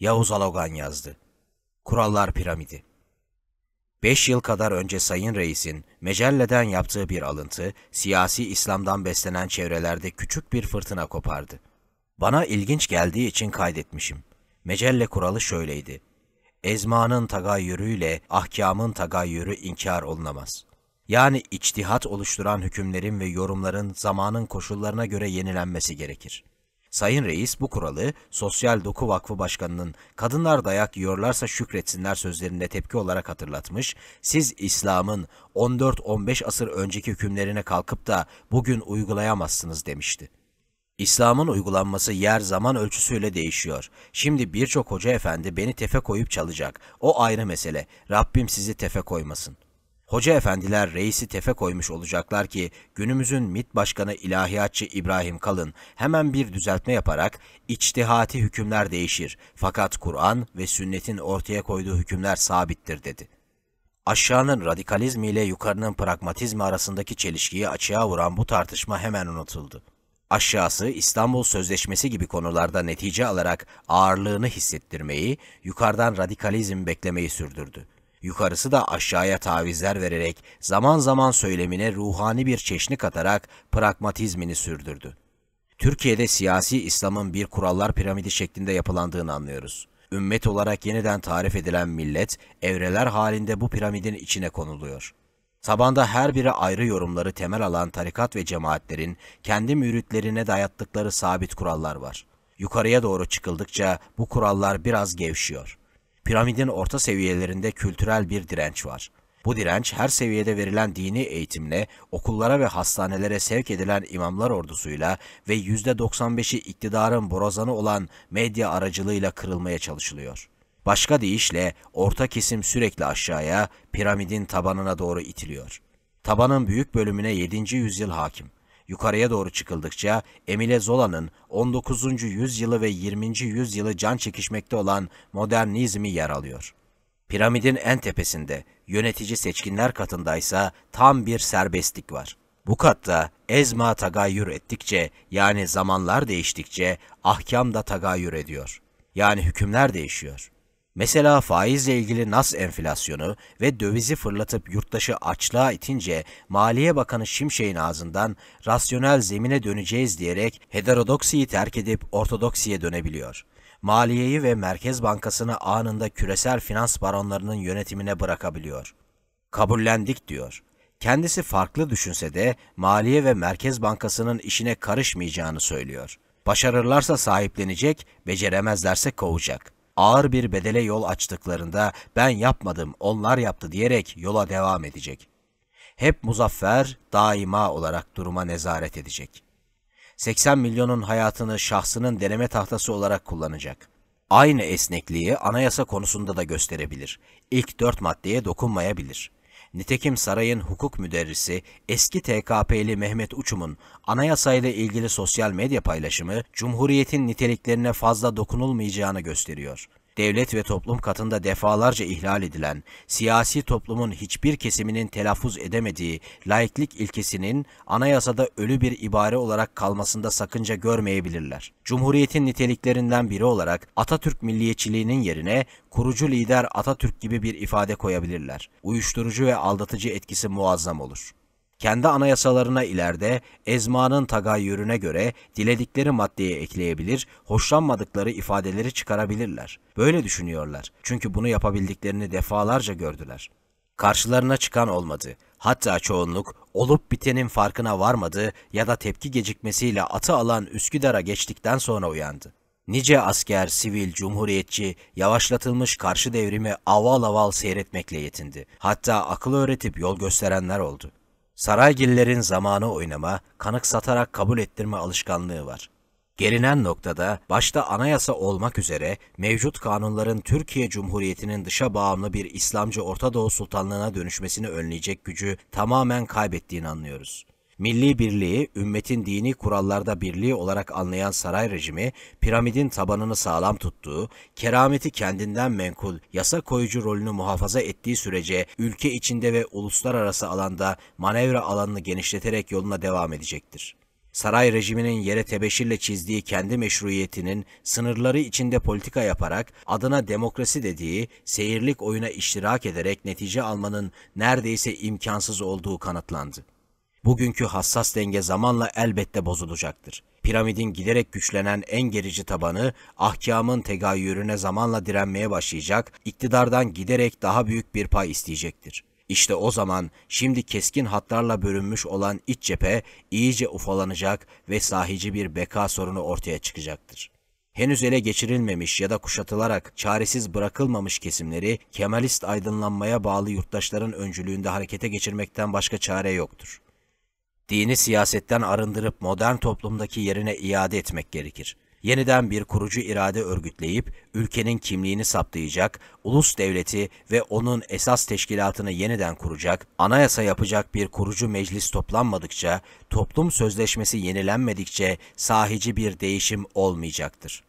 Yavuz Alogan yazdı. Kurallar Piramidi Beş yıl kadar önce Sayın Reis'in Mecelle'den yaptığı bir alıntı, siyasi İslam'dan beslenen çevrelerde küçük bir fırtına kopardı. Bana ilginç geldiği için kaydetmişim. Mecelle kuralı şöyleydi. Ezmanın tagayyürüyle ahkamın tagayyürü inkar olunamaz. Yani içtihat oluşturan hükümlerin ve yorumların zamanın koşullarına göre yenilenmesi gerekir.'' Sayın Reis bu kuralı Sosyal Doku Vakfı Başkanı'nın kadınlar dayak yiyorlarsa şükretsinler sözlerinde tepki olarak hatırlatmış, siz İslam'ın 14-15 asır önceki hükümlerine kalkıp da bugün uygulayamazsınız demişti. İslam'ın uygulanması yer zaman ölçüsüyle değişiyor. Şimdi birçok hoca efendi beni tefe koyup çalacak. O ayrı mesele. Rabbim sizi tefe koymasın.'' Hoca efendiler reisi tefe koymuş olacaklar ki günümüzün MİT Başkanı ilahiyatçı İbrahim Kalın hemen bir düzeltme yaparak içtihati hükümler değişir fakat Kur'an ve sünnetin ortaya koyduğu hükümler sabittir dedi. Aşağının radikalizmi ile yukarının pragmatizmi arasındaki çelişkiyi açığa vuran bu tartışma hemen unutuldu. Aşağısı İstanbul Sözleşmesi gibi konularda netice alarak ağırlığını hissettirmeyi, yukarıdan radikalizm beklemeyi sürdürdü. Yukarısı da aşağıya tavizler vererek zaman zaman söylemine ruhani bir çeşni katarak pragmatizmini sürdürdü. Türkiye'de siyasi İslam'ın bir kurallar piramidi şeklinde yapılandığını anlıyoruz. Ümmet olarak yeniden tarif edilen millet, evreler halinde bu piramidin içine konuluyor. Tabanda her biri ayrı yorumları temel alan tarikat ve cemaatlerin kendi müritlerine dayattıkları sabit kurallar var. Yukarıya doğru çıkıldıkça bu kurallar biraz gevşiyor. Piramidin orta seviyelerinde kültürel bir direnç var. Bu direnç her seviyede verilen dini eğitimle, okullara ve hastanelere sevk edilen imamlar ordusuyla ve %95'i iktidarın borazanı olan medya aracılığıyla kırılmaya çalışılıyor. Başka deyişle orta kesim sürekli aşağıya, piramidin tabanına doğru itiliyor. Tabanın büyük bölümüne 7. yüzyıl hakim. Yukarıya doğru çıkıldıkça Emile Zola'nın 19. yüzyılı ve 20. yüzyılı can çekişmekte olan modernizmi yer alıyor. Piramidin en tepesinde, yönetici seçkinler katındaysa tam bir serbestlik var. Bu katta ezma tagayyür ettikçe yani zamanlar değiştikçe ahkam da tagayyür ediyor. Yani hükümler değişiyor.'' Mesela faizle ilgili nas enflasyonu ve dövizi fırlatıp yurttaşı açlığa itince Maliye Bakanı Şimşek'in ağzından rasyonel zemine döneceğiz diyerek heterodoksiyi terk edip ortodoksiye dönebiliyor. Maliyeyi ve Merkez Bankası'nı anında küresel finans baronlarının yönetimine bırakabiliyor. Kabullendik diyor. Kendisi farklı düşünse de Maliye ve Merkez Bankası'nın işine karışmayacağını söylüyor. Başarırlarsa sahiplenecek, beceremezlerse kovacak.'' ağır bir bedele yol açtıklarında ben yapmadım onlar yaptı diyerek yola devam edecek. Hep muzaffer daima olarak duruma nezaret edecek. 80 milyonun hayatını şahsının deneme tahtası olarak kullanacak. Aynı esnekliği anayasa konusunda da gösterebilir. İlk dört maddeye dokunmayabilir.'' Nitekim sarayın hukuk müderrisi eski TKP'li Mehmet Uçum'un anayasayla ilgili sosyal medya paylaşımı Cumhuriyet'in niteliklerine fazla dokunulmayacağını gösteriyor devlet ve toplum katında defalarca ihlal edilen, siyasi toplumun hiçbir kesiminin telaffuz edemediği laiklik ilkesinin anayasada ölü bir ibare olarak kalmasında sakınca görmeyebilirler. Cumhuriyetin niteliklerinden biri olarak Atatürk milliyetçiliğinin yerine kurucu lider Atatürk gibi bir ifade koyabilirler. Uyuşturucu ve aldatıcı etkisi muazzam olur kendi anayasalarına ileride ezmanın tagayyürüne göre diledikleri maddeye ekleyebilir, hoşlanmadıkları ifadeleri çıkarabilirler. Böyle düşünüyorlar. Çünkü bunu yapabildiklerini defalarca gördüler. Karşılarına çıkan olmadı. Hatta çoğunluk olup bitenin farkına varmadı ya da tepki gecikmesiyle atı alan Üsküdar'a geçtikten sonra uyandı. Nice asker, sivil, cumhuriyetçi, yavaşlatılmış karşı devrimi aval aval seyretmekle yetindi. Hatta akıl öğretip yol gösterenler oldu. Saraygillerin zamanı oynama, kanık satarak kabul ettirme alışkanlığı var. Gelinen noktada başta anayasa olmak üzere mevcut kanunların Türkiye Cumhuriyeti'nin dışa bağımlı bir İslamcı Orta Doğu Sultanlığına dönüşmesini önleyecek gücü tamamen kaybettiğini anlıyoruz. Milli birliği, ümmetin dini kurallarda birliği olarak anlayan saray rejimi, piramidin tabanını sağlam tuttuğu, kerameti kendinden menkul, yasa koyucu rolünü muhafaza ettiği sürece ülke içinde ve uluslararası alanda manevra alanını genişleterek yoluna devam edecektir saray rejiminin yere tebeşirle çizdiği kendi meşruiyetinin sınırları içinde politika yaparak adına demokrasi dediği seyirlik oyuna iştirak ederek netice almanın neredeyse imkansız olduğu kanıtlandı. Bugünkü hassas denge zamanla elbette bozulacaktır. Piramidin giderek güçlenen en gerici tabanı ahkamın tegayyürüne zamanla direnmeye başlayacak, iktidardan giderek daha büyük bir pay isteyecektir. İşte o zaman şimdi keskin hatlarla bölünmüş olan iç cephe iyice ufalanacak ve sahici bir beka sorunu ortaya çıkacaktır henüz ele geçirilmemiş ya da kuşatılarak çaresiz bırakılmamış kesimleri Kemalist aydınlanmaya bağlı yurttaşların öncülüğünde harekete geçirmekten başka çare yoktur dini siyasetten arındırıp modern toplumdaki yerine iade etmek gerekir. Yeniden bir kurucu irade örgütleyip ülkenin kimliğini saptayacak, ulus devleti ve onun esas teşkilatını yeniden kuracak, anayasa yapacak bir kurucu meclis toplanmadıkça, toplum sözleşmesi yenilenmedikçe sahici bir değişim olmayacaktır.